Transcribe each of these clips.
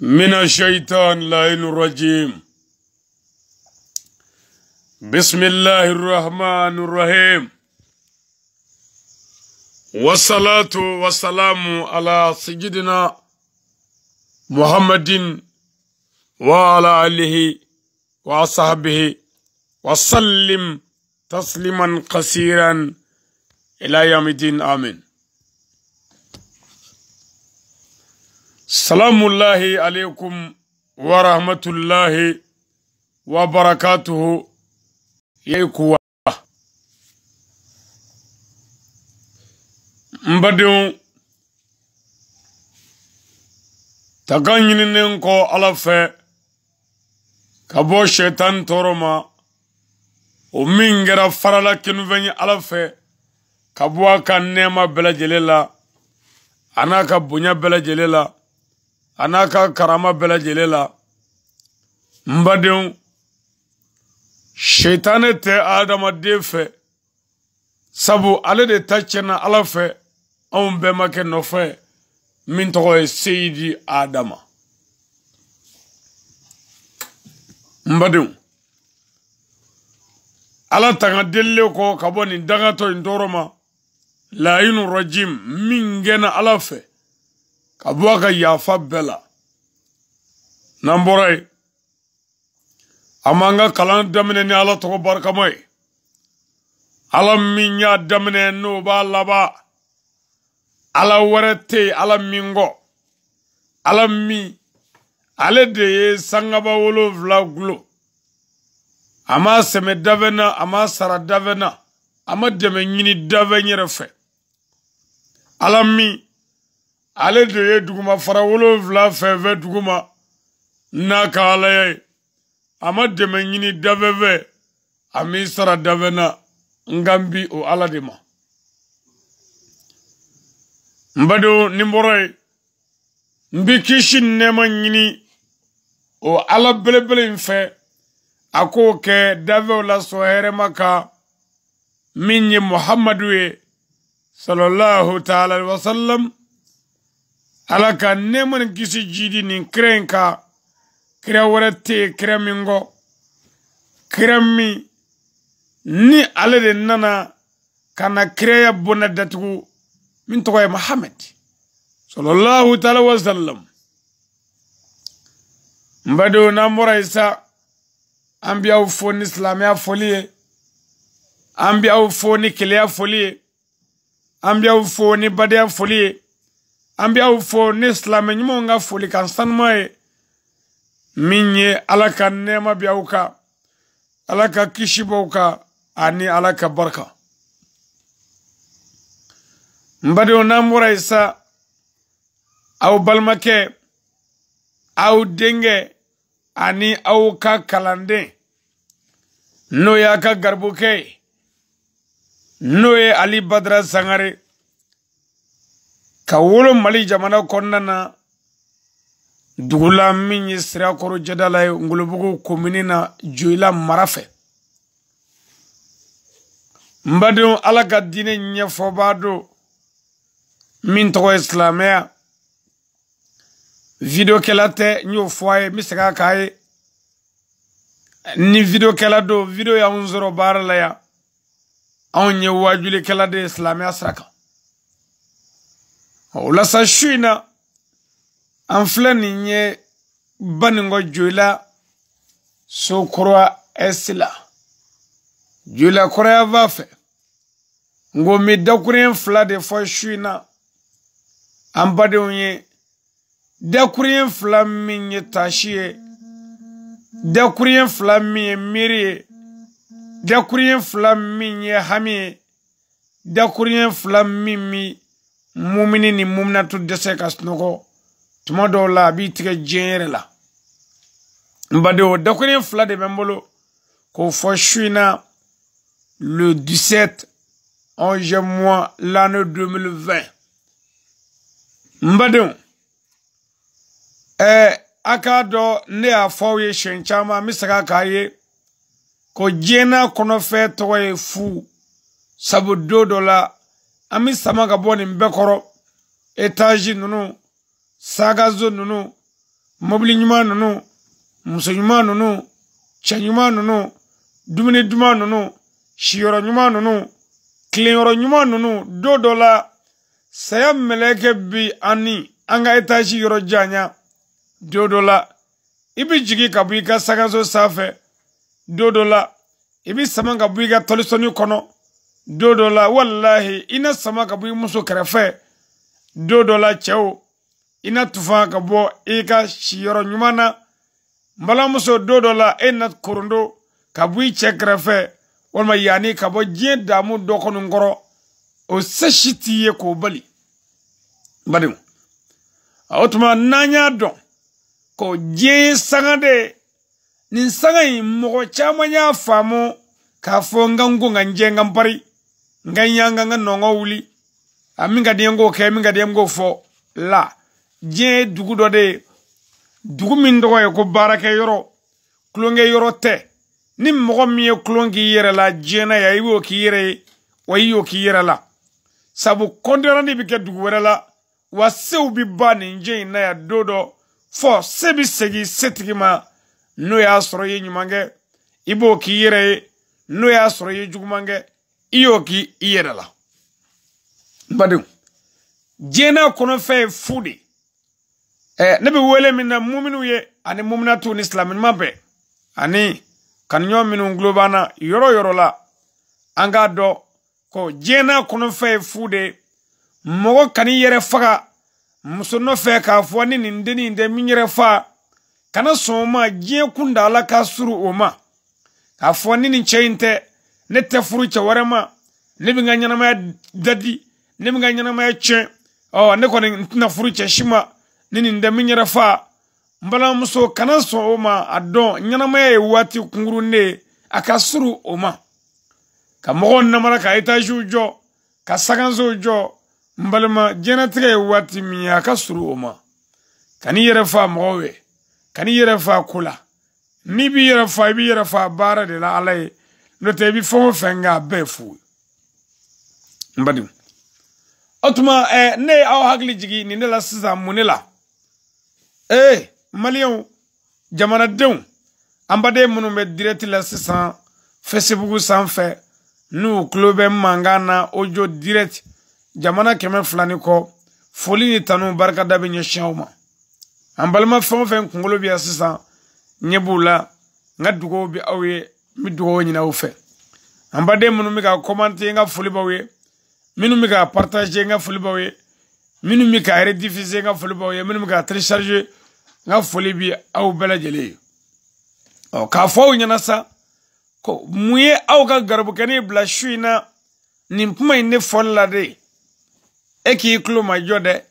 من الشيطان اللعين الرجيم بسم الله الرحمن الرحيم والصلاة والسلام على سيدنا محمد وعلى آله وصحبه وسلم تسليما كثيرا إلى يوم الدين آمين salamullahi alaikum wa rahmatullahi wa barakatuhu kuwa n takanyini ta alafe ɲininen kɔ toroma fɛ ka bɔ o min farala kinuvenye alafe ala fɛ ka bɔ a ka nɛɛma bɛɛ lajɛlen la a ka bonya la a n'a ka karama bɛɛ lajɛlen la n badenw seitanɛ tɛ adamaden fɛ sabu ale de ta tiɲɛna ala fɛ anw bɛnbakɛ nɔfɛ min tɔgɔ ye seyidi adama n badenw ala tanga delile kɔ ka bɔ nin dagatɔ in tɔɔrɔ ma layinu rajim min gɛnna ala fɛ ka bɔ a ka yafa bɛɛ la n'an bɔra yen an b'an ka kalan daminɛ ni ala tɔgɔ barikama ye ala min y'a daminɛ n'o b'a laban ala wɛrɛ tɛ yen ala min kɔ ala min ale de ye sangaba wolonfila gulo a ma sɛmɛ dafɛ na a ma sara dafɛ na a ma dɛmɛ ɲini dafɛ n yɛrɛ fɛ ala min ale de ye duguma fara wolonfila fɛnfɛ duguma n'a ka alaya ye a ma dɛmɛ ɲini dafɛfɛ a m'i sara dafɛna n ka n bi o ala de ma n badenw ni n bɔra ye n bi kisi nɛɛma ɲini o ala belebele in fɛ a k'o kɛ dafɛw lasɔ hɛrɛma ka min ye muhamadu ye sallallahu taala wa sallam. alaka ka ni kisi jidi ni krenka kira wɛrɛ te yen kira kira ni ale de nana kana na kiraya bonda min tɔgɔ ye mahamad sallallahu taala wasallam sallam mbado na bɔra yen sa an ni silamɛya ya folie ambia bi aw fo ni keleya foli folie. ni an bɛ aw fo ne silamɛɲumanw ka folikan sanuman ye min ye ala ka nɛɛma bɛ aw kan ala ka kisi b'aw kan ani ala ka barika n badenw n'an bɔra yen sa aw balimakɛ aw denkɛ ani aw ka kalanden n'o y'a ka garibukɛ ye n'o ye ali badara sangare ka wolo mali jamana kɔnɔna na dugula la min ye sirakɔrɔ jada la ye ngolobugu komini na joyila mara fɛ n badenw ala ka diinɛ ɲɛfɔbaa do min tɔgɔ ye silamɛya vidiyokɛla tɛ n y'o fɔ a ye n bɛ segin a kan a ye ni vidiyokɛla don sɔrɔ baara la ya anw ye waajulikɛla de ye silamɛya sira kan o la sa su in na an filɛ nin ye baningɔ joyila sokura ɛsi la joyila kɔrɔya b'a fɛ nka o mi dakurun fila de fɔ su in na an anfla ye dakurun fila anfla ye taasi ye anfla fila min ye miiri ye Moumine ni moumina tout dese kast nou ko Tman do la bitre jenye la Mbade ou, dokwen yon flade menmolo Ko fwa chwi nan Le 17 Anje mwa l ane 2020 Mbade ou E akado ne a fwa weye shen chanman Misra kaye Ko jenye nan kono fe towe fwu Sabou do do la Ami bɛ sama ka bɔ nin bɛɛ kɔrɔ etazi ninnu sagazo ninnu mobili ɲuman ninnu muso ɲuman ninnu cɛ ɲuman ninnu dumuni duman ninnu siyɔrɔ ɲuman ninnu tilenyɔrɔ ɲuman ninnu don dɔ la saya mɛlɛkɛ bi ani an ka etazi yɔrɔ janya don dɔ la i bɛ jigin ka bɔ i ka sagazo sanfɛ don dɔ la i bɛ sama ka bɔ i ka tɔlisɔni kɔnɔ. do dɔ la walahi i na sama ka bɔ i muso kɛrɛfɛ do dɔ la cɛw i na tufa ka bɔ i ka siyɔrɔ ɲuman na n balamuso do dɔ la e na korondo ka bɔ i cɛ kɛrɛfɛ walima yanni ka bɔ diɲɛ damu dɔgɔnin kɔrɔ o sɛsi t'i ye k'o bali badenw o tuma n'an y'a dɔn ko diɲɛ ye sanga de ye nin sanga in mɔgɔ caman y'a faamu k'a fɔ n ka n ko n ka n jɛ n ka n pari. nga nyanga nga nongo wuli aminga diem go ke aminga diem go fo la je dugu do de dugu min do ko ko barake yoro klonge yoro te ni mo mi klonge yere la je na ya iwo ki yere wayo ki yere la sabu kondera ni bike dugu wera la wasu bi ban nje na ya dodo fo sebi segi setiki ma no ya soro yinyumange ibo ki yere no ya soro yinyumange i y'o k'i yɛrɛ la n badenw diɲɛna kɔnɔ ye fu de ɛ ne bɛ wele min na muminu ye ani muminatu ni silamɛnuma bɛɛ ani kanuɲɔgɔn minnu tulo b'an na yɔrɔ yɔrɔ la an k'a dɔn ko diɲɛna kɔnɔ fɛn ye fu de mɔgɔ kan'i yɛrɛ faga muso nɔfɛ k'a fɔ ni nin dennin tɛ min yɛrɛ fa kana sɔn o ma diɲɛ kunda ala ka surun o ma k'a fɔ ni nin cɛ in tɛ ne tɛ furu cɛ wɛrɛ ne bɛ n ma dadi ne bɛ n ma che o ne ko ne tɛna furu cɛ shima ne ni tɛ min fa mbala muso kana so o ma a nyana ma e wati kunguru ne ye a o ma ka mɔgɔw namara ka etaziw jɔ ka sagansow jɔ n balima diɲɛnatigɛ ye waati min ye a ka surun o ma kani n'i fa mɔgɔw ye ka n'i fa kula n'i b'i yɛrɛ fa b'i yɛrɛ fa bara de la alai n'o tɛ i bɛ fɛn o fɛn kɛ a bɛɛ fu n badenw o tuma ɛ eh, ne ye aw hakili jigin nin de la sisan mun de la ee maliyɛnw jamanadenw an baden minnu bɛ direct la sisan facebook sanfɛ n'u tulo bɛ mankan na ojo direct jamana kɛmɛ fila ni kɔ foli ni tanu barikada bɛ ɲɛsin aw ma an balima fɛn o fɛn kunkolo bɛ yan sisan ɲɛ b'u la n ka dugawu bɛ aw ye n bɛ dugawu ɲini aw fɛ an baden minnu bɛ ka kɔmante n ka foli b'aw ye minnu bɛ ka paritaze n ka foli b'aw ye minnu bɛ ka redifize n ka foli b'aw ye minnu bɛ ka teresarize n ka foli bi aw bɛɛ lajɛlen ye ɔ k'a fɔ aw ɲɛna sa ko mun ye aw ka garibukɛnin bila su in na nin kuma in ne fɔli la de e k'i tulo majɔ dɛ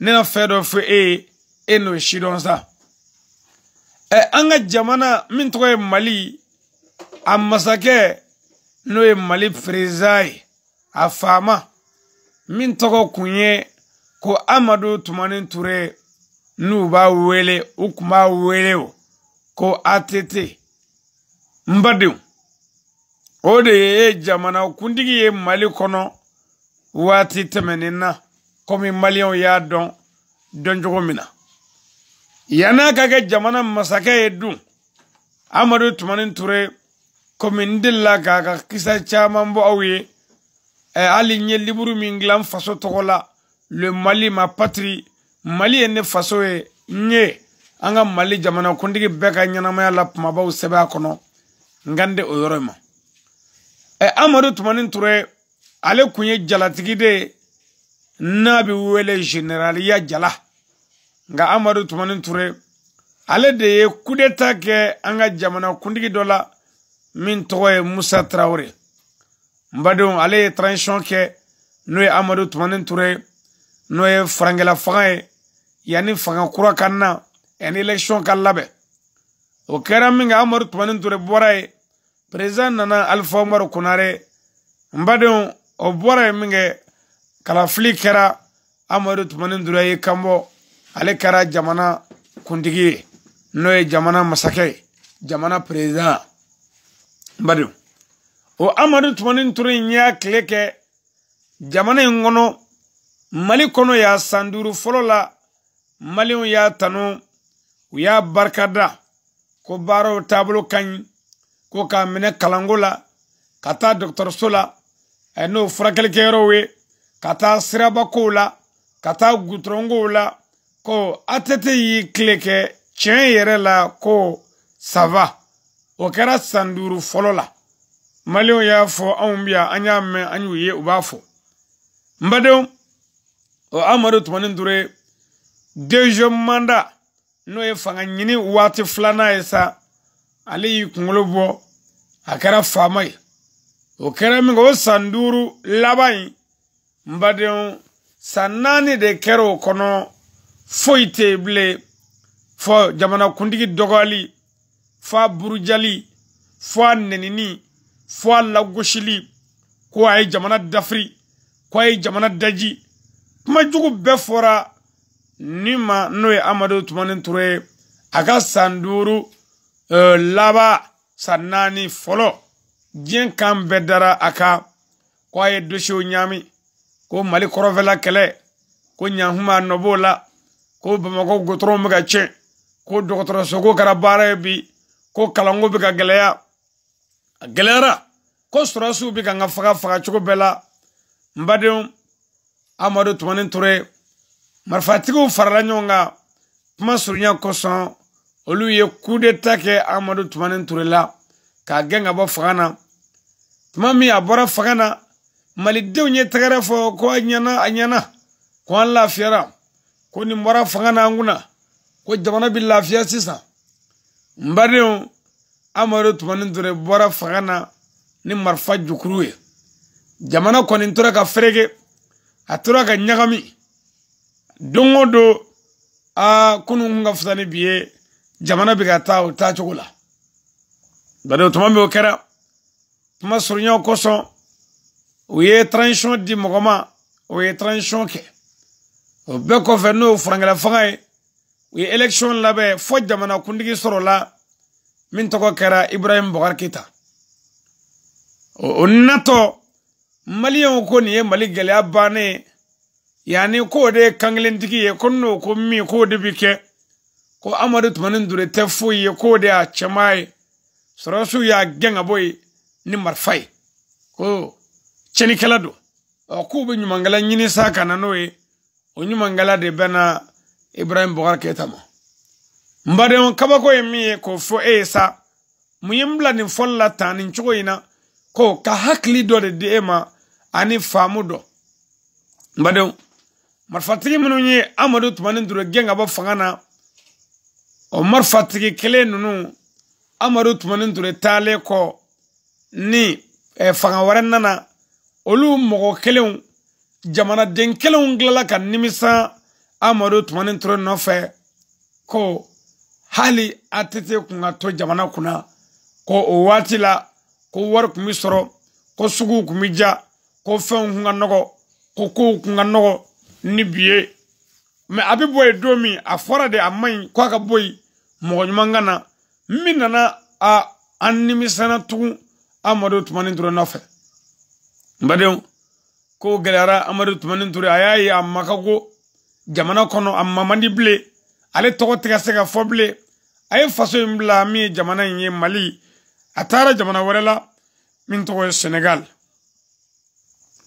ne na fɛn dɔ fɔ e ye e n'o sidɔn sa ɛ an ka jamana min tɔgɔ ye mali a masakɛ n'o ye mali perezan ye a faama min tɔgɔ kun ye ko amadu tumani ture n'u b'a wele u kun b'a wele o ko att n badenw o de ye jamana kuntigi ye mali kɔnɔ waati tɛmɛnin na komi maliyɛnw y'a dɔn dɔncogo min na yann'a ka kɛ jamana masakɛ ye dun amadu tumani ture komin dilla kaka kisa caman bo aw ye e ali ye liburu min glan faso togola le mali ma patri mali ye ne faso ye ye an ka mali jamana kundigi bɛɛ ka ɲɛnamaya la kumabaw sɛbɛ a kɔnɔ ngande o yɔrɔ ma ɛ e amadu tumanin turɛ ale kun ye jalatigi de n'a bɛ wele generaliya jala nka amadu tumanin turɛ ale de ye kudeta kɛ an ka jamana kundigi dɔ la min tɔgɔ ye musa tarawele n badenw ale ye transition kɛ n'o ye amadu tumani ture n'o ye farankɛla fanga ye yanni fanga kura ka na yanni election ka labɛn o kɛra min kɛ amadu tumani ture bɔra ye president nana alifa umaru konare n badenw o bɔra ye min kɛ kalafili kɛra amadu tumani ture ye kanbɔ ale kɛra jamana kuntigi ye n'o ye jamana masakɛ ye jamana president mbadu o amadu tumanin turin ya kile kɛ jamana in kɔnɔ mali kɔnɔ y'a san duuru fɔlɔ la maliw y'a tanu u y'a barikada ko baaraw taabolo ka ɲi ko k'a minɛ kalanko la ka taa dɔgɔtɔrɔso la n'o furakɛlikɛyɔrɔw ye ka taa sirabakow la ka taa gutɔrɔnkow la ko atɛtɛ y'i kile kɛ tiɲɛ yɛrɛ la ko sava o kɛra san duuru fɔlɔ la maliw y'a fɔ anw bi yan an y'a mɛn an y'u ye u b'a fɔ n badenw o amadu tumani ture deuxième mandat n'o ye fanga ɲini waati filanan ye sa ale y'i kunkolo bɔ a kɛra faama ye o kɛra min kɛ o san duuru laban in n badenw san naani de kɛra o kɔnɔ foyi tɛ yen bilen fɔ jamanakuntigi dɔgɔyali f'a burujali f'a nenini f'a lagosili ko a ye jamana dafiri ko a ye jamana daji kuma jugu bɛɛ fɔra nin ma n'o ye amadu tumanin ture ye a ka san duuru laban san naani fɔlɔ diɲɛ kan bɛɛ dara a kan ko a ye dosiyew ɲaami ko mali kɔrɔfɛla kɛlɛ ko ɲahuma nɔ b'o la ko bamakɔ gotɔrɔnw bɛ ka tiɲɛ ko dɔgɔtɔrɔsoko kɛra baara ye bi ko kalanko bɛ ka gɛlɛya a gɛlɛyara ko sɔrɔsiw bɛ ka n ka faga faga cogo bɛɛ la n badenw amadu tumani ture marifatigiw farala ɲɔgɔn kan kuma surunya kosɔn olu ye kudeta kɛ amadu tumani ture la k'a gɛn ka bɔ fanga na tuma min a bɔra fanga na malidenw ye tɛgɛrɛ fɔ ko a ɲɛna a ɲɛna ko an lafiyara ko nin bɔra fanga na an kunna ko jamana bɛ lafiya sisan n badenw amadu tumani ture bɔra faga na ni marifa jukuru ye jamana kɔni tora ka fereke a tora ka ɲagami don o don a kunu kun ka fisa ni bi ye jamana bɛ ka taa o taacogo la badenw tuma min o kɛra kuma surunya kosɔn u ye transition di mɔgɔ ma o ye transition kɛ o bɛɛ kɔfɛ n'o ye furankɛla fanga ye uye election labe fo jamana kundigi soro la min togo kɛra ibrahim bogar kita o nato maliyɛnw ko ni ye mali gɛlɛya bane yani ko de kankelentigi ye ko no ko mi ko de bi kɛ ko amadu tumani dure tɛ foyi ye ko de a cɛma ye sorasu y'a gɛn ka bo ye ni marifa ye ko cɛnikɛla do k'u be ɲumangɛla ɲini sa ka na n'o ye o ɲumangɛla de bɛna ibrahim bukar keta mo. Mbade on kabako ye miye k'o fo e sa mun ye n bila nin fɔli la tan ko ka hakili dɔ de di ema ani famu do. Mbade on. Marfatiki minnu nye amadu tumani duro gɛn ka bɔ fanga na o marifatigi kelen ninnu amadu tumani duro taalen kɔ ni eh, fanga wɛrɛ nana olu mɔgɔ kelenw jamanaden un tilala ka nimisa amadu tumanin tora nɔfɛ ko hali a tɛ kun ka to jamana kunna ko o waati la ko wari kun bi sɔrɔ ko suguw kun bi ja ko fɛnw kun ka nɔgɔ ko kow kun ka nɔgɔ ni bi ye mɛ a bɛ bɔ yen don min a fɔra de a man ɲi k'a ka bɔ yen mɔgɔ ɲuman ka na min nana a an nimisana tugun amadu tumanin tora nɔfɛ n badenw ko gɛlɛyara amadu tumanin tora a y'a ye a ma ka go jamana kɔnɔ a ma man di bilen ale tɔgɔ tɛ ka se ka fɔ bilen a ye faso in bila min ye jamana in ye mali a taara jamana wɛrɛ la min tɔgɔ ye senegal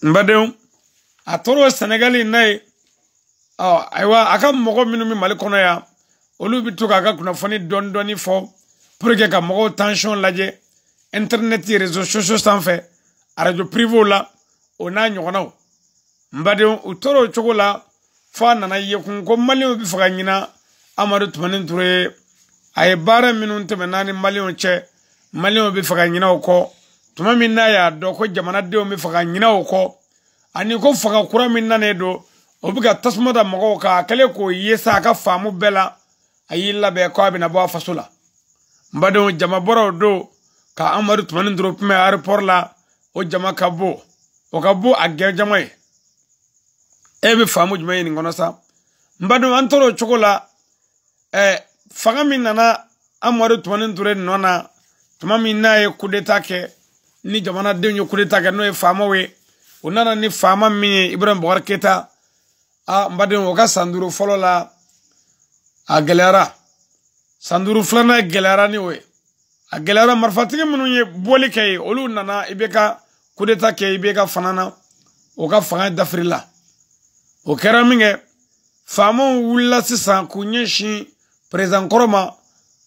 n badenw a tɔɔrɔ senegal in na ye ɔ ayiwa a ka mɔgɔ minnu bɛ mali kɔnɔ yan olu bɛ to k'a ka kunnafoni dɔɔni dɔɔni fɔ pour que ka mɔgɔw tension lajɛ internet réseaux sociaux sanfɛ arajo privéw la o n'a ɲɔgɔnnaw n badenw u tɔɔrɔ o cogo la. fo a nana ye kun ko maliyɛnw bɛ fɛ ka ɲina amadu tumani ture ye a ye baara minnu tɛmɛna ni maliyɛnw cɛ maliyɛnw bɛ fɛ ka ɲina o kɔ tuma min n'a y'a dɔn ko jamanadenw bɛ fɛ ka ɲina o kɔ ani ko fanga kura min nanen don o bɛ ka tasuma da mɔgɔw kan a kɛlen k'o ye sa a ka faamu bɛɛ la a y'i labɛn k'a bɛna bɔ a faso la n badenw jama bɔra o don ka amadu tumani ture kun bɛ aeroport la o jama ka bon o ka bon a gɛrɛ jama ye ebe famu jume ni ngono sa mbadu antoro chokola e eh, faga min nana amwaru tumanin ture nona tuma min kudetake e kudeta ke ni jamana de nyu kudeta ke no e unana ni fama mi ibrahim bogar keta a mbadu woka sanduru folola a gelera sanduru flana gelera ni we a gelera marfatike munu boli kei olu nana ibeka kudetake, ibeka fanana Oga fanga dafrila. frila o kɛra minkɛ faamaw wulila sisan k'u ɲɛsin perezan kɔrɔ ma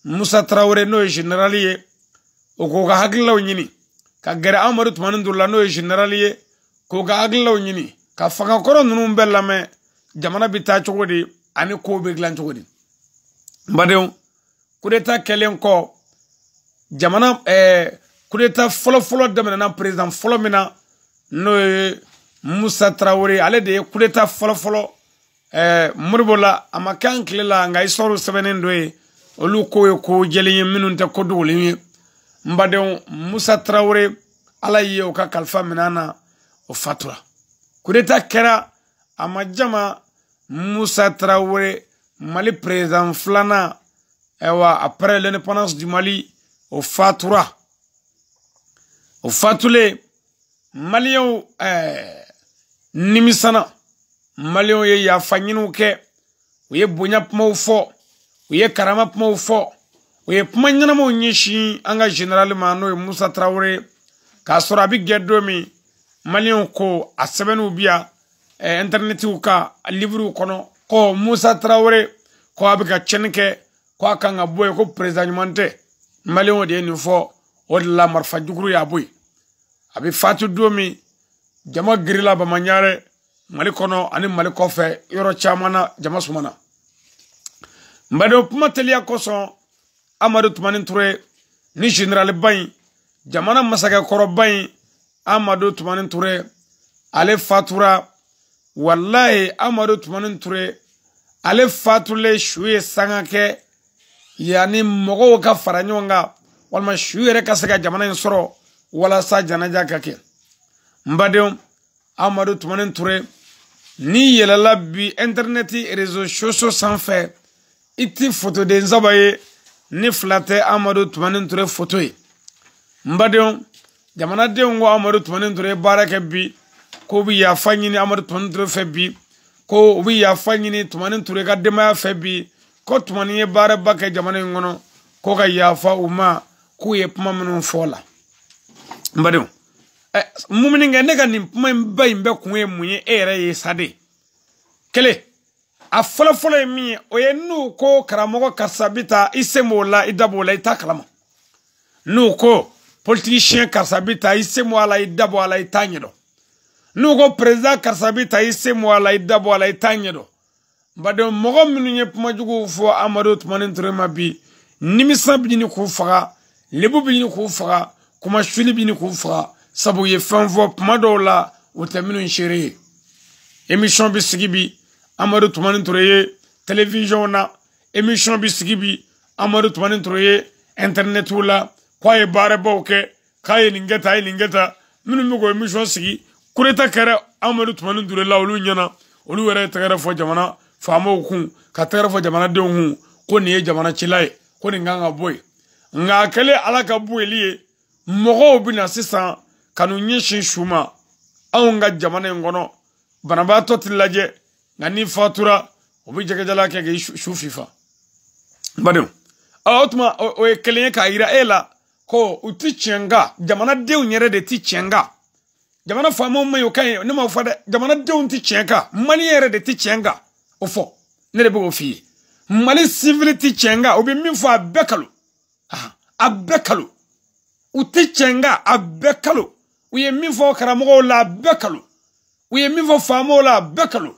musa tarawere n'o ye jenerali ye o k'o ka hakililaw ɲini ka gɛrɛ amadu tumani durula n'o ye jenerali ye k'o ka hakililaw ɲini ka fanga kɔrɔ ninnu bɛɛ lamɛn jamana bɛ taa cogo di ani kow bɛ dilan cogo di n badenw kudeta kɛlen kɔ jamana ɛɛ kudeta fɔlɔfɔlɔ daminɛna perezan fɔlɔ min na n'o ye. musa tarawele ale de ye kuleta fɔlɔfɔlɔ ɛɛ moribo la a ma kɛ an kile la nka isɔriw sɛbɛnnen dɔ ye olu ko ye ko jɛlen ye minnu tɛ ko dogolen ye n badenw musa tarawele ala ye o ka kalifa minɛ na o fatura kuleta kɛra a ma jama musa tarawele mali perezan filanan ɛwa après l'indépendance du mali o fatura o fatulen maliyɛnw ɛɛ. nimisana maliyo ye yafa ɲiniw kɛ u ye bonya kumaw fɔ u ye karama kumaw fɔ u ye kuma ɲɛnamaw ɲɛsin an ka jenerali ma n'o ye musa tarawure k'a sɔrɔ a bi gɛ don min maliyɛnw ko a sɛbɛnniw biya ɛnternɛtiw eh, ka libiriw kɔnɔ ko musa tarawure ko a bi ka cɛni kɛ ko a kan ka bɔ ye ko perezidan ɲuman tɛ maliyɛnw de ye nin fɔ o de la marifa juguru y'a bo ye a bi fatu don min jama girila bamanyare mali kono ani mali kɔfɛ yoro caman na jama sumana mbade badenw kuma teliya kosɔn amadu tumani ture ni generaliba in jamana koro in amadu tumani ture ale fatura wallahi amadu tumani ture ale fatule su sangake yani mogo ka faranyonga ɲɔgɔn kan walima su yɛrɛ ka se ka jamana in sɔrɔ walasa janaja kake n badenw amadu tumanin ture n'i yɛlɛla bi ɛntɛrinɛti rezo soso sanfɛ i ti fotoden saba ye ni fila tɛ amadu tumanin ture foto ye n badenw jamanadenw ko amadu tumanin ture baara kɛ bi ko bi yafa ɲini amadu tumanin ture fɛ bi ko u bi yafa ɲini tumanin ture ka denbaya fɛ bi ko tumanin ye baaraba kɛ jamana in kɔnɔ ko ka yafa u ma k'u ye kuma minnu fɔ la n badenw Eh, mumunikɛ ne ka nin kuma in ba in bɛɛ kun ye mun ye e yɛrɛ ye sa de kelen a fɔlɔfɔlɔ ye min ye o ye n'u ko karamɔgɔ karisa bi ta i se m'o la i da b'o la i t'a kalama n'u ko politikisiyɛn karisa bi ta i se m'o la i da b'o la i t'a ɲɛdɔn n'u ko perezan karisa bi ta i se m'o la i da b'o la i t'a ɲɛdɔn badenw mɔgɔ minnu ye kumajuguw fɔ amadu tumani ture ma bi nimisa bi ɲini k'u faga lebu bi ɲini k'u faga kumasuli bi ɲini k'u faga sabu u ye fɛn fɔ kuma dɔw la o tɛ minnu seere ye émission bi sigi bi amadu tumani ture ye télévision na émission bi sigi bi amadu tumani ture ye internɛtiw la k'a ye baarabaw kɛ k'a ye nin kɛ tan a ye nin kɛ tan minnu bɛ k'o émission sigi kureta kɛra amadu tumani ture la olu ɲɛna olu yɛrɛ ye tɛgɛrɛ fɔ jamana faamaw kun ka tɛgɛrɛ fɔ jamanadenw kun ko nin ye jamana cila ye ko nin kan ka bɔ yen nka a kɛlen ala ka bonyali ye mɔgɔw bɛ na sisan kanu ɲɛsin su ma anw ka jamana in kɔnɔ banabaatɔ ti lajɛ nka n'i fatura o bɛ jɛgɛjala kɛ k'i su fifa n badenw o tuma o ye kelen ye k'a yira e la ko u ti tiɲɛ kan jamanadenw yɛrɛ de ti tiɲɛ kan jamana faamaw ma ɲi o ka ɲi ne m'o fɔ dɛ jamanadenw ti tiɲɛ kan maliyɛn yɛrɛ de ti tiɲɛ kan o fɔ ne de bɛ f'i ye mali sivili ti tiɲɛ kan o bɛ min fɔ a bɛɛ kalo a bɛɛ kalo u ti tiɲɛ kan a bɛɛ kalo u e, ye min fɔ karamɔgɔw la a bɛɛ kalo u ye min fɔ faamaw la a bɛɛ kalo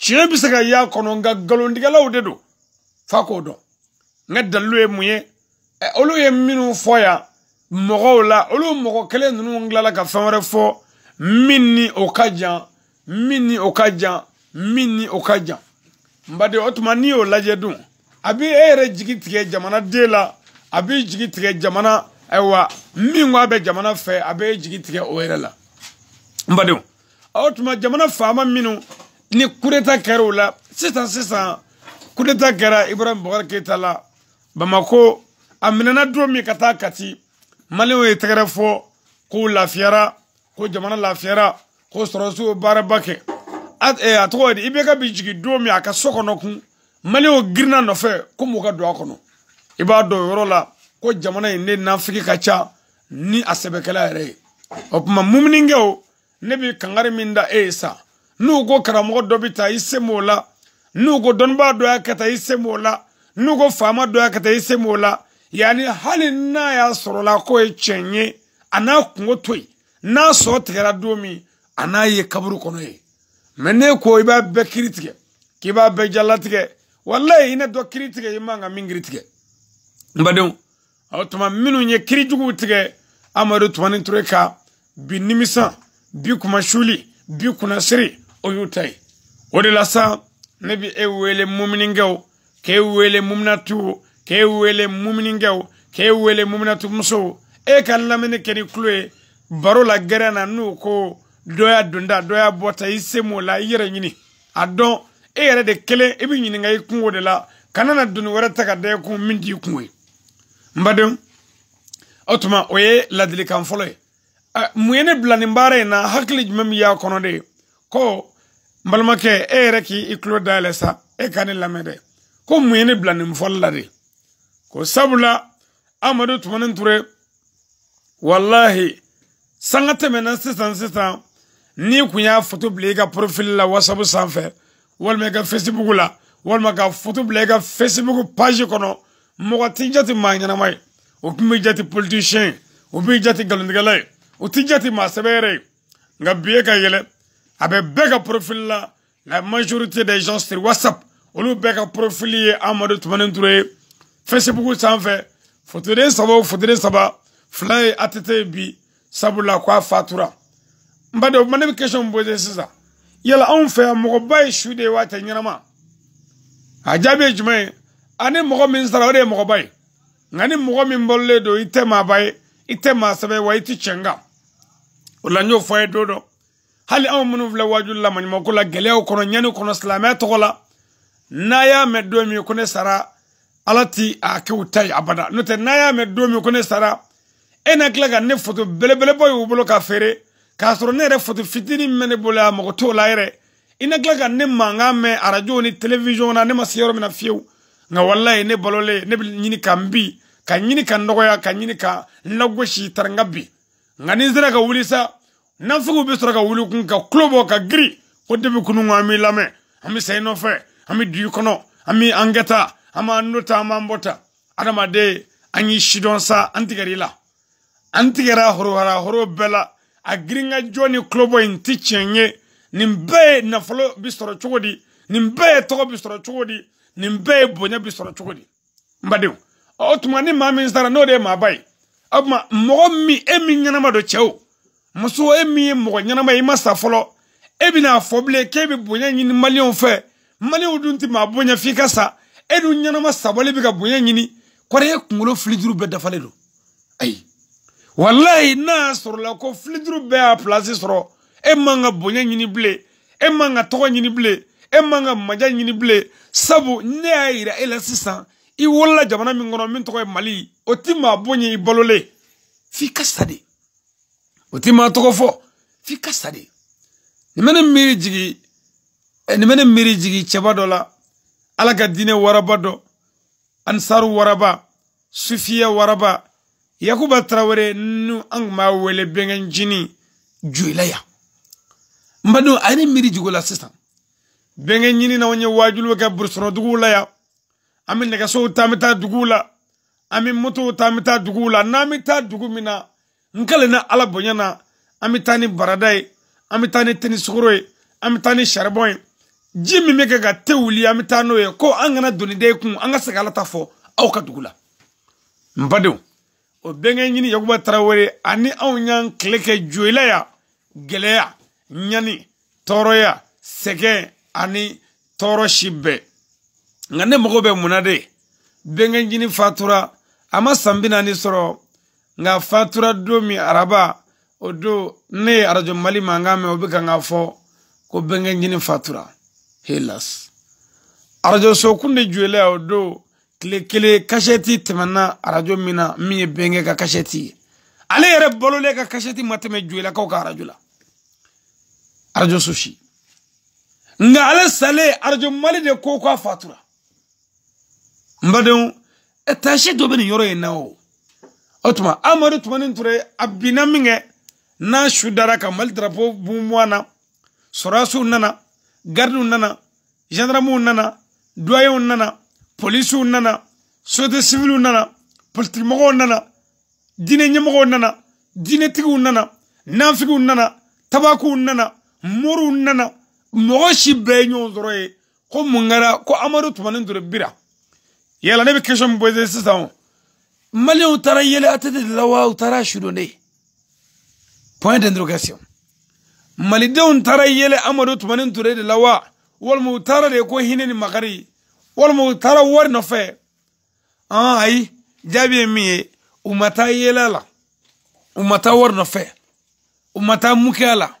tiɲɛ bɛ se ka y'a kɔnɔ nka nkalontigɛlaw de don f'a k'o dɔn n dalilu ye mun ye ɛ olu ye minnu fɔ yan mɔgɔw la olu mɔgɔ kelen ninnu tilala ka fɛn wɛrɛ fɔ min ni o ka jan min ni o ka jan min ni o ka jan n baden o tuma n'i y'o lajɛ dun a bɛ e yɛrɛ jigi tigɛ jamanaden la a b'i jigi tigɛ jamana ayiwa min ko a bɛ jamana fɛ a bɛ jigi tigɛ o yɛrɛ la n badenw o tuma jamana faama minnu ni kureta kɛra o la sisan sisan kureta kɛra ibrahim bukari keyita la bamako a minɛna don min ka taa kati maliyɛnw ye tɛgɛrɛ fɔ k'u lafiyara ko jamana lafiyara ko sɔrɔsiw ye baaraba kɛ a tɔgɔ di ibk bi jigi don min a ka so kɔnɔ kun maliyɛnw girinna nɔfɛ ko m'u don a kɔnɔ i b'a dɔn o yɔrɔ la ko jamana in ne nafiki ka ca ni a sɛbɛkɛla yɛrɛ ye o tuma mumunikɛw ne bi kangari min da e ye sa n'u ko karamɔgɔ dɔ bi ta i se m'o la n'u ko dɔnnibaa dɔ y'a kɛ tan i se m'o la n'u ko faama dɔ y'a kɛ tan i se m'o la yanni hali n'a y'a sɔrɔla k'o ye tiɲɛ ye a n'a kungo to yen n'a sɔ tigɛra don min a n'a ye kaburu kɔnɔ ye mɛ ne ko i b'a bɛɛ kiri tigɛ k'i b'a bɛɛ jalatigɛ walayi i ne dɔ kiri tigɛ i man ka min kiri tigɛ n badenw o tuma minnu ye kirijuguw tigɛ amadu tumani ture ka bi nimisan bi kumasuli bi kunnasiri o y'u ta ye o de la sa ne bi e wele mumunikɛw k'e e wele muminatiw k'e e wele mumunikɛw k'e e wele muminatimusow e ka lamini kɛ ni tulo ye baro la gɛrɛ na n'u ko dɔ y'a donda dɔ y'a bɔta i se m'o la i yɛrɛ ɲini a dɔn e yɛrɛ de kelen i bi ɲininka i kungo de la kana na doni wɛrɛ ta ka da i kun min t'i kun ye n otuma oye tuma o ye ladilikan fɔlɔ ye mun na hakili jumɛn y'a kono de ko n balimakɛ e reki k'i tulo sa e ka ne lamɛn ko mun blani ne la de ko sabula amadu tumani ture wallahi sangate mena sisan sisan n'i kun y'a foto bila profil la whatsapp sanfe walima i facebook la walima ka foto bila facebook page kono mɔgɔ t'i jate maa ɲɛnama ye o tun bɛ jate politisiyɛn o b'i jate nkalontigɛla ye o t'i jate maa sɛbɛyɛrɛ ye nka bi e ka yɛlɛ a bɛ bɛɛ ka profil la la majorité des gens sur whatsapp olu bɛɛ ka profil ye amadu tumani ture ye facebook sanfɛ fotoden saba o fotoden saba fila ye att ye bi sabula ko a fatura n ba dɔn ne bɛ question pose sisan yala anw fɛ yan mɔgɔba ye su de ye waa tɛ ɲɛnama a jaabi ye jumɛn ye ani mɔgɔ min sara o de ye mɔgɔba ye nka ni mɔgɔ min balolen don i tɛ maaba ye i tɛ maa sɛbɛ wa i ti tiɲɛ kan o la n y'o fɔ a ye don dɔ hali anw minnu filɛ waju lamaɲumanko la gɛlɛyaw kɔnɔ ɲani kɔnɔ silamɛya tɔgɔ la n'a y'a mɛn don min ko ne sara ala ti a kɛ u ta ye abada n'o tɛ n'a y'a mɛn don min ko ne sara e na tila ka ne foto belebeleba y'u bolo ka feere k'a sɔrɔ ne yɛrɛ foto fitinin min bɛ ne bolo yan mɔgɔ t'o la yɛrɛ i na tila ka ne mankan mɛn arajow ni televiziyɔnw na ne ma se yɔrɔ min na fiyewu nka wallahi ne balolen ne bɛ ɲini ka n ka ɲini ka n ka ɲini ka n lagosi ka bi nka ni n ka wuli kun ka tulo ka giri ko depi kunun an b'i lamɛn an bɛ sa i nɔfɛ an bɛ du i kɔnɔ an bɛ an kɛ ta an sa an tigɛra i la horo bɛɛ la a girinkajɔ ni tulobɔ in ti tiɲɛ ye nin bɛɛ ye nafolo bɛ nin bɛɛ ye bonya bi sɔrɔ cogo di n badenw o tuma ni maa min sara n'o de ye maa ba ye o tuma mɔgɔ min e min ɲɛnama don cɛw muso e min ye mɔgɔ ɲɛnama ye i ma sa fɔlɔ e bɛna fɔ bilen k'e bɛ bonya ɲini maliyɛnw fɛ maliyɛnw dun tɛ maa bonya f'i ka sa e dun ɲɛnama sabɔlen bɛ ka bonya ɲini kɔrɔ e kunkolo fili duuru bɛɛ dafalen don ayi walayi n'a y'a sɔrɔla ko fili duuru bɛɛ y'a pilasi sɔrɔ e man ka bonya ɲini bilen e man ka tɔgɔ ɲini bilen e maja ɲini bilen sabu ne y'a yira e sisan i wolola jamana min kɔnɔ min tɔgɔ mali o ti maa bon ye i balolen f'i ka sa de f'i ka sa de jigi nin bɛ jigi cɛba dɔ la ala waraba dɔ ansaru waraba sufiya waraba yakuba tarawele nu an kun wele bɛnkɛ ncini joyila yan n badenw a la sisan benge nyini na ye wajulu bɛ bursono dugula ya. Ami yan an bɛ nɛgɛsow ta an bɛ taa duguw la dugu min nkale na ala bonya e. e. e. na an bɛ taa ni barada ye an bɛ taa ni tenisogoro ye ni saribɔn ye ji min te wuli an bɛ taa ko angana kana kumu. Anga kun an ka segin ala ta fɔ aw ka dugu la n badenw o bɛnkɛ ɲini yakuba tarawele ani anw y'an tile ya. joyila yan gɛlɛya ɲani tɔɔrɔya sɛgɛn ani toro shibbe ngande mogo be munade benge jini fatura ama sambina ni soro nga fatura do mi araba o do ne arajo mali manga me obi ka nga fo ko benge jini fatura helas arajo so kunde juele o do kle kle kasheti temana arajo mina mi e benge ka kasheti ale yere bolole ka kasheti mateme juela ka o ka arajo la arajo sushi so nga ale sale arjo mali de koko a fatura n badenw taasi dɔ bɛ nin yɔrɔ in na o o tuma amadu tumani ture a n'a shudara ka mali drapo bunbɔ a na sɔrɔdasiw nana garidiw nana gendarmew nana duwayew nana polisiw nana société civile nana politikimɔgɔw nana diinɛ ɲɛmɔgɔw nana dine diinɛtigiw nana nanfigiw nana tabakuw nana moriw nana mɔgɔ si bɛɛ sɔrɔ ye ko mun kɛra ko amadu tumani ture bira yala ne bɛ question min pose sisan o maliyɛnw taara yɛlɛ atɛte de la wa u taara sudone point d'interrogation malidenw taara yɛlɛ amadu tumani ture de la wa walima u taara de ko hinɛ ni makari walima u taara wari nɔfɛ an ayi jaabi ye min ye u ma taa yɛlɛ la u ma taa wari nɔfɛ u ma taa mukeya la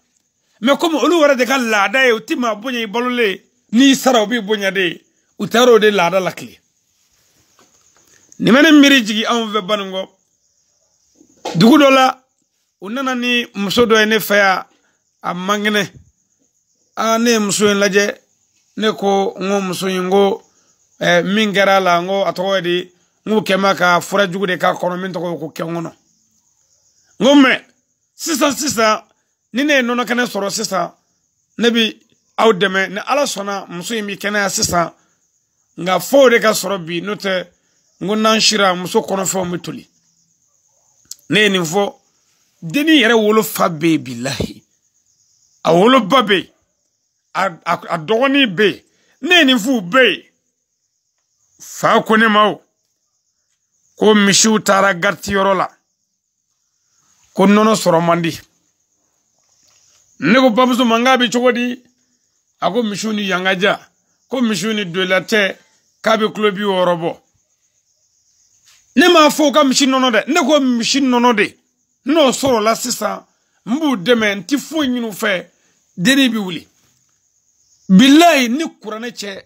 mɛ komi olu yɛrɛ de ka laada ye u ti maa n'i sara u b'i bonya de u taar'o de laada la kile nin bɛ ne miiri jigin anw fɛ dugu dɔ la u nana ni muso dɔ ye ne fɛ yan a man ne muso in lajɛ ne ko n muso in ko ɛɛ la ngo ko ngo tɔgɔ ye di n k'u kɛ n ma ka fura jugu de k'a kɔnɔ min tɔgɔ ko kɛnkɔnɔ n ko mɛ sisan ni ne ye nɔnɔ kɛnɛ sɔrɔ sisan ne bi aw dɛmɛ ni ala sɔnna muso in bi kɛnɛya sisan nka fo de ka sɔrɔ bi n'o tɛ n ko n'an sira muso kɔnɔfɛnw bɛ toli ne ye nin fɔ dennin yɛrɛ wolofa bɛ yen bilahi a woloba bɛ yen a dɔgɔnin bɛ yen ne ye nin f'u bɛɛ ye fa ko ne ma o ko misiw taara garitiyɔrɔ la ko nɔnɔ sɔrɔ man di. ne ko bamuso ma k'a bɛ cogo di a ko misiw ni yankaja ko misiw ni dola k'a bɛ kulo bi wɔɔrɔ bɔ ne m'a fɔ u ka misi nɔnɔ dɛ ne ko misi nɔnɔ de n'o sɔrɔla sisan n b'u dɛmɛ n ti foyi ɲini u fɛ denni bi wuli bilayi ni kuranɛ cɛ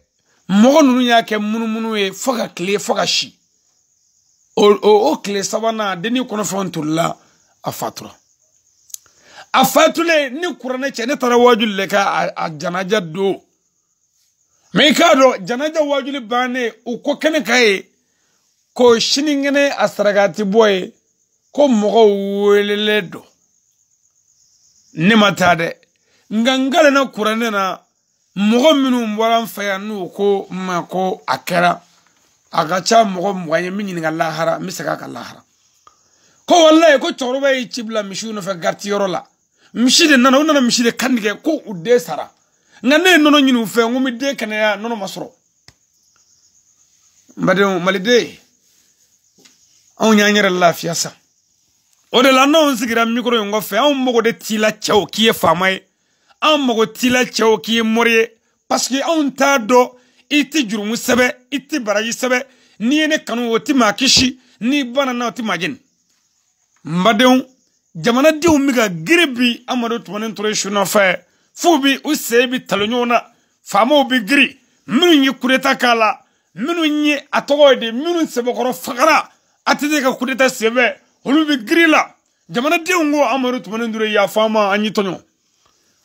mɔgɔ ninnu y'a kɛ munumunu ye fo ka tile fo ka si o o tile sabanan denni kɔnɔfɛnw tolila a fatura a fatulen ni kuranɛ cɛ ne taara wajuli le ka a janaja do ma k'a dɔn janaja wajuli bane u ko kɛnɛ ka e, ko shiningene asragati boy ko mogo welele do ne ma taa dɛ na kuranɛ na mogo minu bɔra n fɛ yan n'u ko n ma ko a kɛra a ka lahara n lahara ko wallahi ko chorobe y'i mishuno fe gartiyoro la mshire nana u nana misi de kandi kɛ ko u den sara nka ne ye nɔnɔ ɲini u fɛ n ko n bɛ den kɛnɛya nɔnɔ ma sɔrɔ n badenw maliden la n'anw sigira mikro in fe au mago de tila chao kie k'i au faama tila chao kie t'i la cɛw k'i ye mori ye paseke t'a dɔn i jurumu sɛbɛ i baraji sebe n'i ye ne kanu o tɛ n'i banana na tɛ maa jeni n badenw jamanadenw bɛ ka giri bi amadu tumani ture su nɔfɛ bi u sen bi talo ɲɔgɔn na faamaw bi giri minnu ye kudeta k'a la minnu ye a tɔgɔ ye de minnu sɛbɛkɔrɔ fagara atete ka kudeta senfɛ olu bi giri la jamanadenw ko amadu tumani ture yafa ma an y'i tɔɲɔ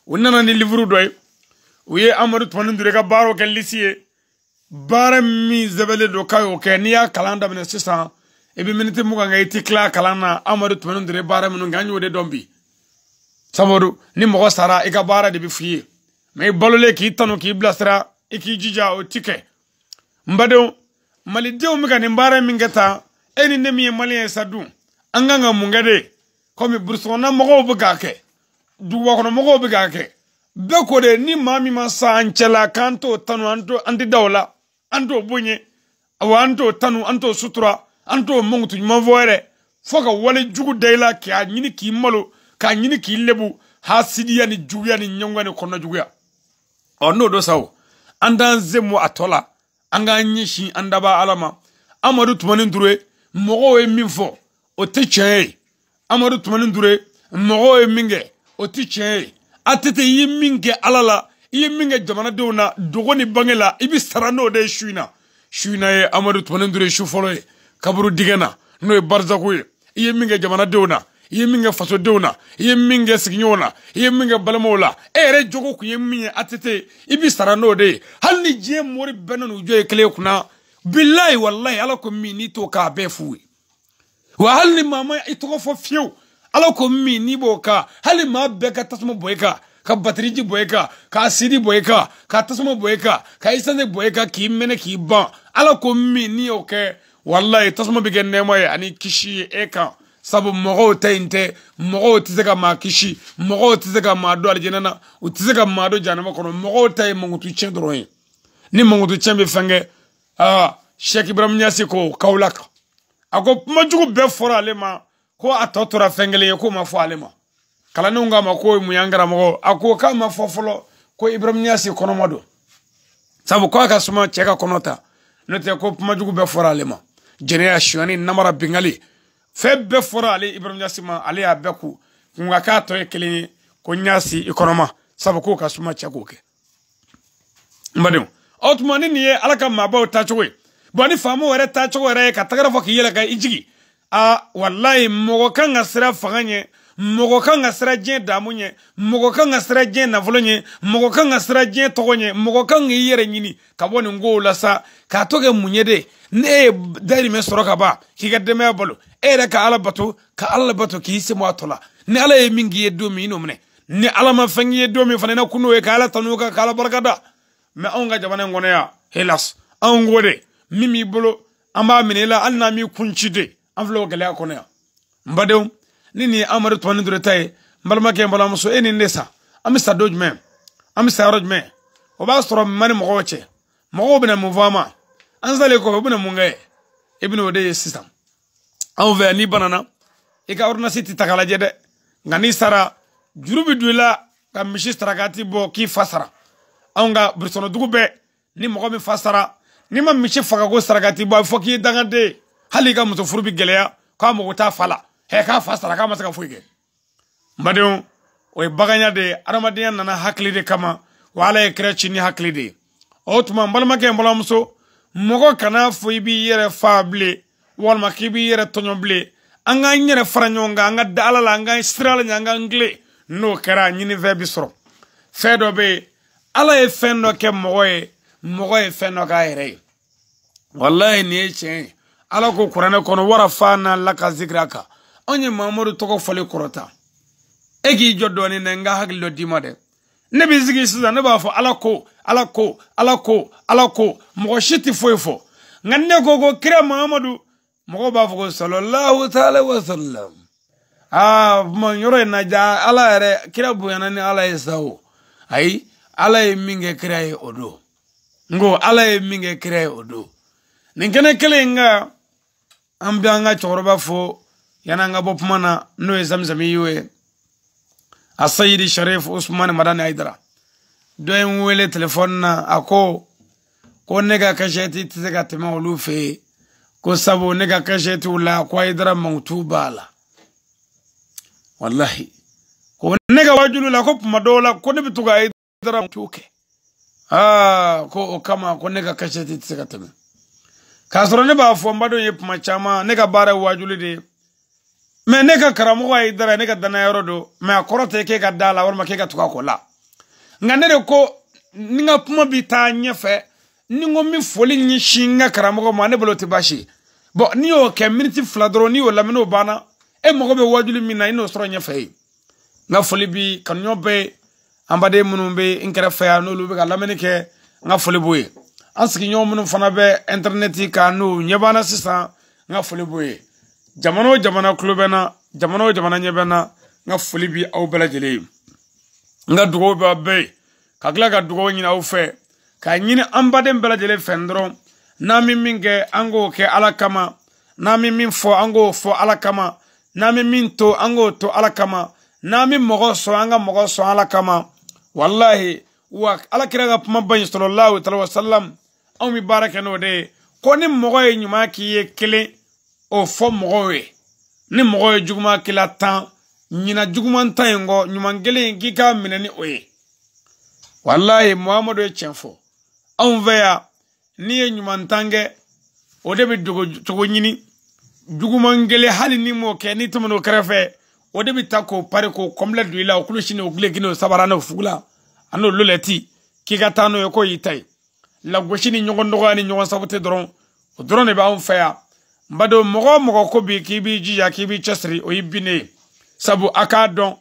u nana ni livuru dɔ ye u ye amadu tumani ture ka baaraw kɛ lisi ye baara min sɛbɛnlen don k'a y'o kɛ n'i y'a kalan daminɛ sisan ebi minute muga ngai tikla kalana amadu tumenu ndire bara minu nganyu wode dombi sabodu ni mogo sara ika bara debi fuyi mai balule ki itano ki blasra iki jija o tike mbado mali dewu miga ni mbara mingeta eni nemi ye mali ye sadu anganga mungade komi bursona mogo bugake duwa kono mogo bugake beko de ni mami ma sa anchela kanto tanu anto andi dawla anto bunye awanto tanu anto sutura anto an t'o mangu tu ɲuman fɔ yɛrɛ fo ka wale jugu da i la k'a ɲini k'i malo k'a ɲini k'i lebu hasidiya ni juguya ni ɲɛngoya ni kɔnɔjuguya ɔ n'o do sa o an t'an zemu a tɔ la an k'an ɲɛsin an daba ala ma amadu tumani ture mɔgɔw ye min fɔ o tɛ tiɲɛ ye amadu tumani ture mɔgɔw ye min kɛ o tɛ tiɲɛ ye atete i ye min kɛ ala la i ye min kɛ jamanadenw na dogo ni bange la i bi sara n'o de ye su in na su in na ye amadu tumani ture su fɔlɔ ye kaburu dingɛ na n'o ye barzako eh, ye i ye min kɛ jamanadenw na i ye min kɛ fasodenw na i ye min kɛ sigiɲɔgɔnw na i ye min kɛ balimaw la e yɛrɛ jogo kun ye min ye atete i bi sara n'o de ye hali ni diɲɛ mori bɛɛ n'u jɔ ye kelen kunna bilayi walayi ala ko min n'i t'o k'a bɛɛ f'u ye wa hali ni maa ma i tɔgɔ fɔ fiyewu ala ko min n'i b'o kan hali maa bɛɛ ka tasuma bɔ i kan ka batiriji bɔ i kan k'a sidi bɔ i kan k'a tasuma bɔ i kan ka isanse bɔ i kan k'i mɛnɛ k'i ban ala ko min n'i y'o kɛ wallahi tasuma bi kɛ nɛɛma ye ani kishi ye e kan sabu mɔgɔw ta in tɛ mɔgɔw tɛ se ka maa kisi mɔgɔw tɛ se ka maa don alijana na u tɛ se ka maa don janama kɔnɔ mɔgɔw ta ye mankutu tiɲɛ dɔrɔn ye ni mankutu tiɲɛ bɛ fɛn kɛ aa sɛki ibrahim ɲasi k'o kawula kan a ko kumajugu bɛɛ fɔra ale ma ko a tɔ tora fɛn kelen ye k'o ma fɔ ale ma kalandenw k'a ma ko mun y'an karamɔgɔ a ko k'a ma fɔ fɔlɔ ko ibrahim ɲasi kɔnɔma don sabu k'a ka suma cɛ ka kɔnɔ ta n'o tɛ ko kumajugu bɛɛ fɔra ale ma jɛnɛya suyani namara bengali fɛn bɛɛ fɔra ale ibrahim yasi ma ale y'a bɛɛ ku kun ka k'a tɔ ye kelen ye ko n y'a si i kɔnɔma sabu k'o ka suma cɛ k'o kɛ n badenw o tuma ni nin ye ala ka maabaw taacogo ye bɔn ni faamu yɛrɛ taacogo yɛrɛ ye ka tagɛrɛ fɔ k'i yɛlɛ ka i e jigi aa walayi mɔgɔ kan ka sira fanga ɲɛ mogo kan sira diɲɛ damu ɲɛ mɔgɔ kan ka sira diɲɛ nafolo ɲɛ mɔgɔ kan sira diɲɛ tɔgɔ ɲɛ mɔgɔ kan k'i yɛrɛ ɲini ka bɔ sa k'a to de ne ye dayirimɛ sɔrɔ ka ban k'i ka e ka ala bato ka ala bato k'i se bɔ a ala ye min ye don min i n'o ala ma ye don min fana ka ala tanu ka ala barika da mɛ anw ka jamana helas anw de min bolo an b'a minɛ m'i kun ci de an filɛ o gɛlɛya ni nin ye amadu tumani dure ta ye n balimakɛ n balimamuso e nin de sa an bɛ sa don jumɛn an bɛ sa yɔrɔ jumɛn o b'a sɔrɔ mma ni mɔgɔw cɛ mɔgɔw bɛna mun fɔ an ma an salen kɔfɛ u bɛna mun kɛ i bɛna o de ye sisan anw fɛ yan n'i banana i e ka ordonnance tɛ ta k'a lajɛ dɛ nka n'i sara juru bɛ don i la ka misi sarakati bɔ k'i fa sara anw ka burusikɔnɔ dugu bɛɛ ni mɔgɔ min fa sara n'i ma misi faga ko sarakati bɔ a bɛ fɔ k'i ye dangaden hali i ka muso furu bɛ gɛlɛya k'a mago t'a fa la hɛ k'a fa sara k'a ma se ka foyi kɛ n badenw o ye baganya de ye adamadenya nana hakili de kama wa ala ye kira ci ni hakili de ye o tuma n balimakɛ n balimamuso mɔgɔ kana fɔ i b'i yɛrɛ fa bilen walima k'i b'i yɛrɛ tɔɲɔ bilen an k'an yɛrɛ fara ɲɔgɔn kan an ka da ala la an k'an sira la ɲɛ an k'an gile n'o kɛra ɲini fɛn bi sɔrɔ fɛn dɔ bɛ yen ala ye fɛn dɔ kɛ mɔgɔ ye mɔgɔ ye fɛn dɔ k'a yɛrɛ ye walayi nin ye tiɲɛ ye ala ko kuranɛ kɔnɔ warafa n'a la ka zikiri a kan anw ye mamadu tɔgɔ fɔli kɔrɔta e k'i jɔ dɔɔni dɛ n ka hakili dɔ d'i ma dɛ ne b'i sigi sisan ne b'a fɔ ala ko ala ko ala ko ala ko mɔgɔ si tɛ foyi fɔ nka ne ko ko kira mamadu mɔgɔw b'a fɔ ko sallallahu taala wa sallam aa kuma yɔrɔ in na ja ala yɛrɛ kira bonyana ni ala ye sa o ayi ala ye min kɛ kira ye o don n ko ala ye min kɛ kira ye o don nin kɛnɛ kelen in kan an bɛ an ka cɛkɔrɔba fo yananga bɔ kuma na n'o ye zamzami y'o ye a sharif usman madani haidara dɔ ye n wele telefɔni na ako ko ko ne ka kasɛti tɛ se ka tɛmɛ olu fɛ yen ko sabu ne ka kasɛtiw ko haidara mankutu wallahi ko ne wajulu la ko kuma dɔw la ko ne bɛ to ka haidara ko kama ko ne ka kasɛti tɛ se ka tɛmɛ k'a sɔrɔ ne b'a fɔ n badon ye kuma caman ne de mɛ ne ka karamɔgɔ ye dara ne ka dannayɔrɔ do mɛ a kɔrɔ tɛ k'e ka da la walima k'e ka tugu a kɔ la nka ne de ko ni n ka kuma bi taa ɲɛfɛ ni n ko n bɛ foli ɲɛsin n ka karamɔgɔ ma ne bolo tɛ baasi ye bɔn n'i y'o kɛ miniti fila dɔrɔn n'i y'o lamɛn n'o banna e mago bɛ wajuli min na i n'o sɔrɔ ɲɛfɛ yen n ka foli bi kanuɲɔ bɛɛ ye an baden minnu bɛ n kɛrɛfɛ yan n'olu bɛ ka lamɛnni kɛ n ka foli b'o ye an sigiɲɔgɔn minnu fana bɛ ɛntɛrinɛti kan n'o ɲɛ banna sisan n ka foli b'o ye jamana o jamana kulo bɛ n na jamana o jamana ɲɛ bɛ n na n ka foli bi aw bɛɛ lajɛlen ye n ka dugawu bɛ aw bɛɛ ye ka tila ka dugawu ɲini aw fɛ k'a ɲini an baden bɛɛ lajɛlen fɛ dɔrɔn n'an bɛ min kɛ an k'o kɛ ala kama n'an bɛ min fɔ an k'o fɔ ala kama n'an bɛ min to an k'o to ala kama n'an bɛ mɔgɔ sɔn an ka mɔgɔ sɔn ala kama walahi wa alakira ka kuma ba in sɔrɔ lawo talawa salam anw bɛ baara kɛ n'o de ye ko ni mɔgɔ ye ɲuman k'i ye kelen o fɔ mɔgɔw ye ni mɔgɔ ye juguman kila tan ɲina juguman tan in kɔ ɲuman kelen in k'i k'a minɛ ni o ye walayi muhamadu ye tiɲɛ fɔ anw fɛ yan n'i ye ɲuman tan kɛ o de bɛ dogo cogo ɲini juguman kelen hali n'i m'o kɛ n'i tɛmɛn'o kɛrɛfɛ o de bɛ ta k'o pari k'o kɔnpilɛ don i la o kulo sini o kile kini o sabara n'o fugula an'o lolɛti k'i ka taa n'o ye k'o y'i ta ye lagosi ni ɲɔgɔn dɔgɔya ni ɲɔgɔn sabote dɔrɔn o dɔrɔn de b'anw fɛ yan n badenw mɔgɔ o mɔgɔ ko bi k'i b'i jija k'i b'i cɛsiri o y'i binnen ye sabu a k'a dɔn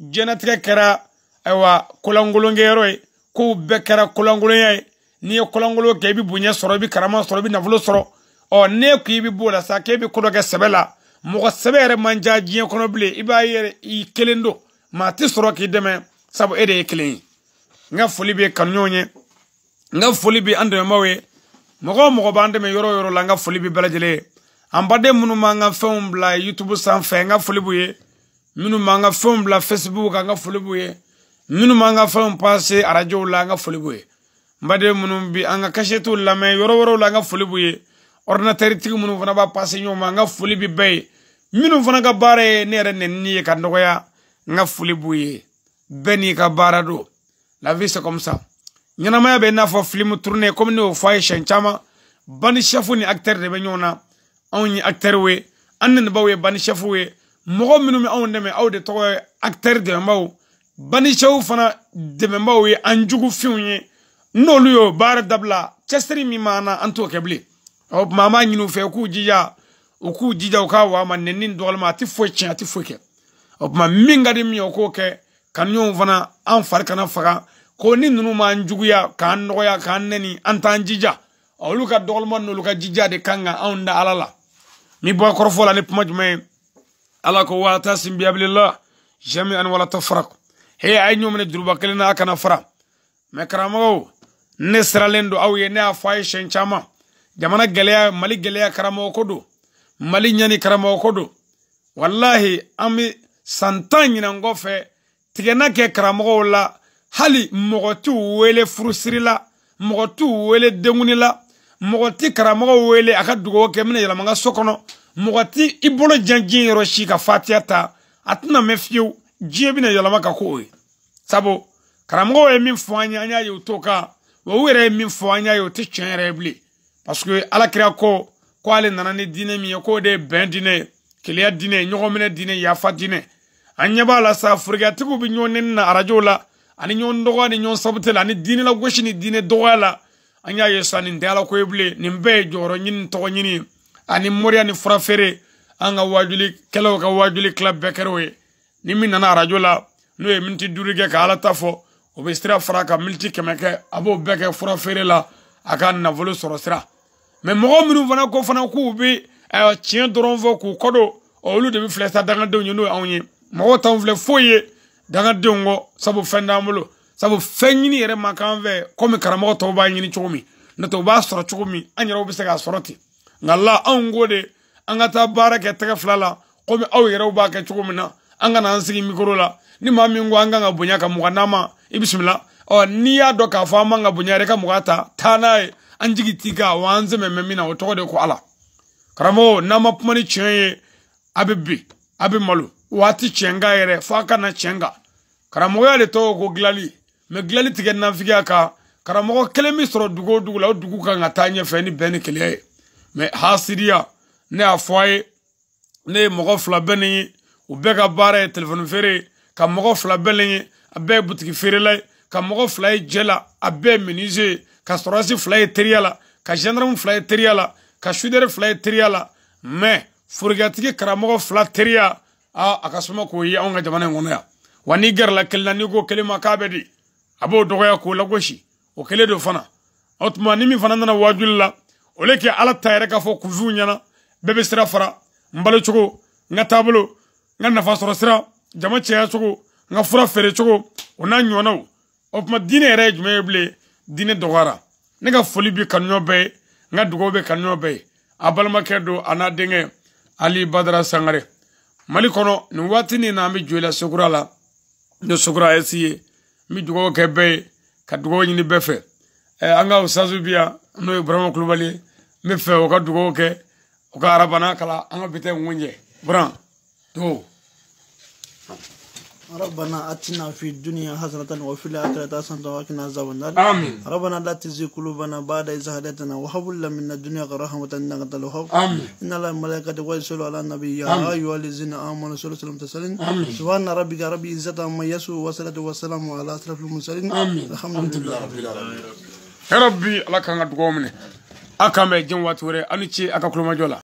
diɲɛnatigɛ kɛra ayiwa kolankolonkɛyɔrɔ ye kow bɛɛ kɛra kolankolonya ye n'i ye kolankolon kɛ i bɛ bonya sɔrɔ i bɛ karama sɔrɔ i bɛ nafolo sɔrɔ ɔ ne ko i bɛ b'o la sa k'e bɛ ko dɔ kɛ sɛbɛ la mɔgɔ sɛbɛ yɛrɛ man ca diɲɛ kɔnɔ bilen i b'a yɛrɛ i kelen don maa ti sɔrɔ k'i dɛmɛ sabu e de ye kelen ye n ka foli bɛ kanuɲɔgɔnw ye n ka foli bɛ an dɛmɛbaw ye mɔgɔ o mɔgɔ b'an dɛmɛ yɔrɔ o yɔrɔ la n ka foli bɛ bɛɛ lajɛlen ye an baden minnu b'an ka fɛnw bila youtube sanfɛ n ka foli b'u ye minnu b'an ka fɛnw bila facebook kan n ka foli b'u ye minnu b'an ka fɛnw passe arajow la an ka foli b'u ye n baden minnu bi an ka kasɛtiw lamɛn yɔrɔ wɛrɛw la an ka foli b'u ye ordinatɛritigi minnu fana b'a passe ɲɔgɔn ma an ka foli bi bɛɛ ye minnu fana ka baara ye ne yɛrɛ nɛnini ye ka nɔgɔya n ka foli b'u ye bɛɛ n'i ka baara don la vie c'est comme ça ɲɛnamaya bɛ i n'a fɔ filimu tourné komi ne y'o fɔ a ye siɲɛ caman bandi sɛfu ni acteur de bɛ ɲɔgɔn na anw ye actɛri ye an nenabaw ye bani shɛfuw we mɔgɔ minu bɛ anw ndeme aw de tɔgɔ ye actɛri dɛmɛbaw bani shɛw fana dɛmɛbaw ye an jugufinw ye n'olu y'o bar dabla cɛsiri mi mana anto an t'o mama bilen o tuma an k'u jija u k'u jija u k'a wa ma nɛni dɔgɔlama a tɛ foyi tiɲɛ a tɛ foyi kɛ o tuma min ka di min k'o kɛ kanuɲɔgɔnw fana an fari kana faga ko ni ma anjugu ya k'an noya k'an neni an t'an jija olu ka dɔgɔlama n'olu ka jija de kanga ka anw da mi bɔ kɔrɔfɔ la ne kuma jumɛn ala ko wa tasim bi abilillah jami'an wala tafraq he ay ñu ne duruba kelen na kana fara me karamo ne siralen aw ye ne afay shen chama ye siɲɛ caman jamana gele mali gɛlɛya karamɔgɔ ko do mali nyani karamo ko do wallahi ami santany na tan ɲinan kɔfɛ tigɛna kɛ karamɔgɔw la hali mogotu wele furusiri mogotu wele dengunila la mɔgɔ ti karamɔgɔ wele a ka dugawu kɛ n bɛna yɛlɛma n ka so kɔnɔ mɔgɔ ti i bolo jan diɲɛ yɔrɔ si ka fatiya ta a tɛna mɛn fiyewu diɲɛ bɛna yɛlɛma ka k'o ye sabu karamɔgɔw ye min fɔ an ye an y'a ye u t'o kan wa u yɛrɛ ye min fɔ an y'a ye o tɛ tiɲɛ yɛrɛ ye bilen paseke alakira ko ko ale nana ni diinɛ min ye k'o de ye bɛn diinɛ ye keleya diinɛ ɲɔgɔnminɛ diinɛ yafa diinɛ an ɲɛ b'a la sa forokiyatigiw bɛ ɲɔgɔn nɛni na arajow la ani ɲɔgɔn dɔgɔya ni ɲɔgɔn sabute la ani diinɛ lagosi ni diinɛ dɔgɔya la an y'a ye sa nin tɛ ala ko ye bilen nin bɛɛ ye jɔyɔrɔ ɲini tɔgɔ ɲini ani moriya ni fura feere an ka wajuli kɛlaw ka wajuli kila bɛɛ kɛra ye ni min nana arajo la n'o ye miniti duuru kɛ ka ala ta fɔ o bɛ sira fara ka miniti kɛmɛ kɛ a b'o bɛɛ kɛ fura feere la a ka nafolo sɔrɔ sira mɛ mɔgɔ minnu fana ko fana k'u bɛ ayiwa tiɲɛ dɔrɔn fɔ k'u kɔdon olu de bɛ filɛ sa dangadenw ye n'o ye anw ye mɔgɔw t'anw filɛ foyi ye dangadenw kɔ sabu fɛn t'an bolo sabu fɛn ɲini yɛrɛ ma k'an fɛ komi karamɔgɔ tɔw b'a ɲini cogo min n'o tɛ u b'a sɔrɔ cogo min an yɛrɛw bɛ se k'a sɔrɔ ten nka la anw ko de an ka taa baara kɛ tɛgɛ fila la komi aw yɛrɛw b'a kɛ cogo min na an ka n'an sigi mikoro la ni maa min ko an kan ka bonya ka mugan n'a ma i bisimila ɔ n'i y'a dɔn k'a fɔ an man ka bonya yɛrɛ ka mugan ta taa n'a ye an jigi t'i kan wa an sɛmɛ mɛ min na o tɔgɔ de ko ala karamɔgɔ n'an ma kuma ni tiɲɛ ye a bɛ bin a bɛ malo waati tiɲɛ kan yɛrɛ f'a ka na tiɲɛ kan karamɔgɔya de tɔgɔ ko dilali mɛ gilali tigɛ nafigiya kan karamɔgɔ kelen bɛ sɔrɔ dugu o dugu la o dugu kan ka taa ɲɛfɛ ni bɛn ni keleya ye mɛ hasidiya ne y'a fɔ a ye ne ye mɔgɔ fila bɛ nin ye u bɛɛ ka baara ye telefɔni feere ye ka mɔgɔ fila bɛ nin ye a bɛɛ ye butigi feerela ye ka mɔgɔ fila ye jɛ la a bɛɛ ye minize ye ka sɔrɔsi fila ye teriya la ka gendarme fila ye teriya la ka sudɛri fila ye teriya la mɛ forokigatigi karamɔgɔ fila teriya aa a ka suma k'o ye anw ka jamana in kɔnɔ yan wa n'i gɛrɛla kelen na n'i ko kelen ma k'a bɛ di a b'o dɔgɔya k'o lagosi o kɛlen do fana o tuma ni min fana nana waajuli la o le kɛ ala ta yɛrɛ k'a fɔ kunfinw ɲɛna bɛɛ bɛ sira fara n balocogo n ka taabolo n ka nafa sɔrɔ sira jama caya cogo n ka fura feere cogo o n'a ɲɔgɔnnaw o tuma diinɛ yɛrɛ ye jumɛn ye bilen diinɛ dɔgɔyara ne ka foli bi kanuɲɔ bɛɛ ye n ka dugawu bɛ kanuɲɔ bɛɛ ye a balimakɛ don a n'a denkɛ ali badara sangare mali kɔnɔ nin waati nin na an bɛ jo la sokura la n'o sokura esi ye n bi dugawu kɛ bɛɛ ye ka dugawu ɲini bɛɛ fɛ an ka osazu bi yan n'o ye burama kulubali ye n bɛ fɛ u ka dugawu kɛ u ka arabana kala an ka bi tɛ ŋunjɛ buran to ربنا أتنا في الدنيا حسنة وفي الآخرة حسنة وقنا عذاب النار آمين ربنا لا تزغ قلوبنا بعد إذ هديتنا وهب لنا من لدنك رحمة إنك أنت الوهاب آمين إن الله الملائكة يصلون على النبي يا أيها الذين آمنوا صلوا وسلم تسليما سبحان ربك رب العزة عما يصفون والصلاة والسلام على أشرف المرسلين آمين الحمد لله رب العالمين يا ربي لك أن تقومني أكمل جنوات وري أنتي أكمل مجولا